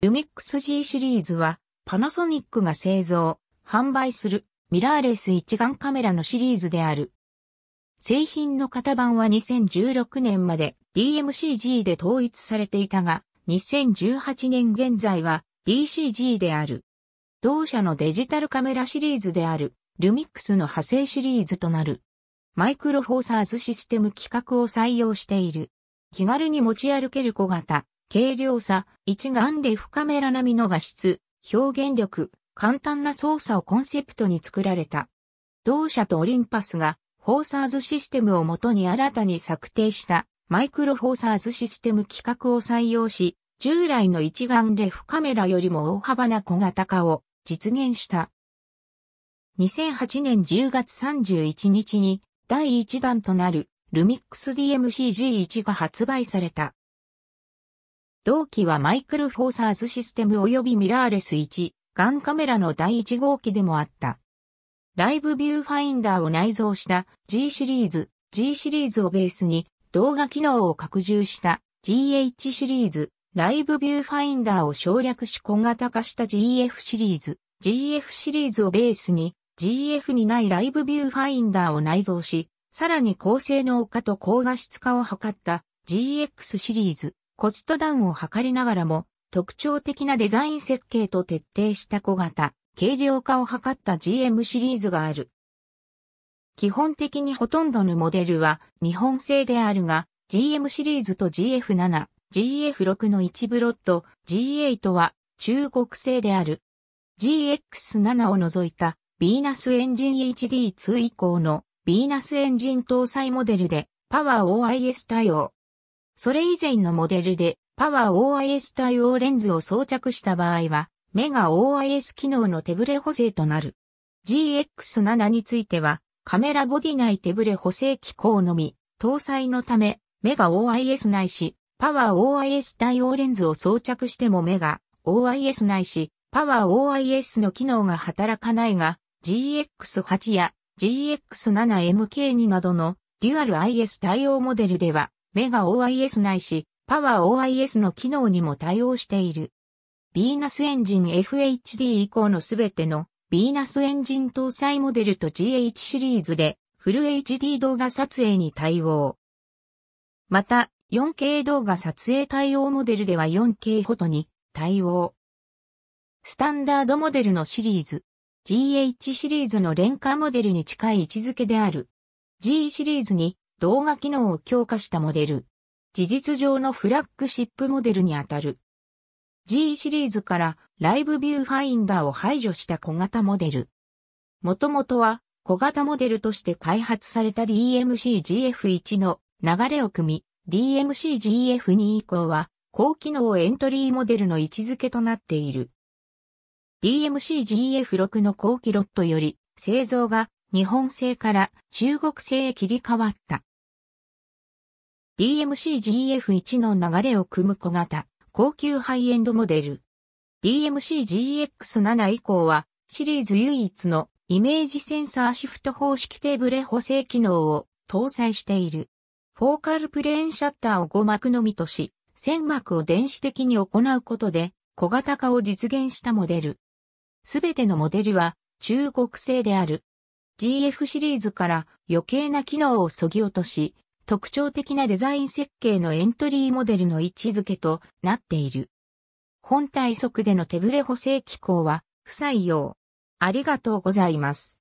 ルミックス G シリーズは、パナソニックが製造、販売するミラーレス一眼カメラのシリーズである。製品の型番は2016年まで DMCG で統一されていたが、2018年現在は DCG である。同社のデジタルカメラシリーズである、ルミックスの派生シリーズとなる。マイクロフォーサーズシステム規格を採用している。気軽に持ち歩ける小型、軽量さ、一眼レフカメラ並みの画質、表現力、簡単な操作をコンセプトに作られた。同社とオリンパスが、フォーサーズシステムをもとに新たに策定したマイクロフォーサーズシステム規格を採用し、従来の一眼レフカメラよりも大幅な小型化を実現した。2008年10月31日に第1弾となるルミックス DMCG1 が発売された。同機はマイクル・フォーサーズシステム及びミラーレス1、ガンカメラの第1号機でもあった。ライブビューファインダーを内蔵した G シリーズ、G シリーズをベースに動画機能を拡充した GH シリーズ、ライブビューファインダーを省略し小型化した GF シリーズ、GF シリーズをベースに GF にないライブビューファインダーを内蔵し、さらに高性能化と高画質化を図った GX シリーズ、コストダウンを図りながらも、特徴的なデザイン設計と徹底した小型、軽量化を図った GM シリーズがある。基本的にほとんどのモデルは日本製であるが、GM シリーズと GF7、GF6 の一ブロッド、G8 は中国製である。GX7 を除いたビーナスエンジン HD2 以降のビーナスエンジン搭載モデルでパワー OIS 対応。それ以前のモデルでパワー OIS 対応レンズを装着した場合は、メガ OIS 機能の手ブレ補正となる。GX7 については、カメラボディ内手ブレ補正機構のみ、搭載のため、メガ OIS ないし、パワー OIS 対応レンズを装着してもメガ OIS ないし、パワー OIS の機能が働かないが、GX8 や GX7MK2 などのデュアル IS 対応モデルでは、メガ OIS ないし、パワー OIS の機能にも対応している。ビーナスエンジン FHD 以降のすべてのビーナスエンジン搭載モデルと GH シリーズでフル HD 動画撮影に対応。また、4K 動画撮影対応モデルでは 4K ごとに対応。スタンダードモデルのシリーズ。GH シリーズの廉価モデルに近い位置づけである。G シリーズに動画機能を強化したモデル。事実上のフラッグシップモデルにあたる。G シリーズからライブビューファインダーを排除した小型モデル。もともとは小型モデルとして開発された DMC-GF1 の流れを組み、DMC-GF2 以降は高機能エントリーモデルの位置づけとなっている。DMC-GF6 の後期ロットより製造が日本製から中国製へ切り替わった。DMC-GF1 の流れを組む小型、高級ハイエンドモデル。DMC-GX7 以降は、シリーズ唯一のイメージセンサーシフト方式テーブレ補正機能を搭載している。フォーカルプレーンシャッターを5幕のみとし、1000幕を電子的に行うことで小型化を実現したモデル。すべてのモデルは中国製である。GF シリーズから余計な機能を削ぎ落とし、特徴的なデザイン設計のエントリーモデルの位置づけとなっている。本体速での手ブれ補正機構は不採用。ありがとうございます。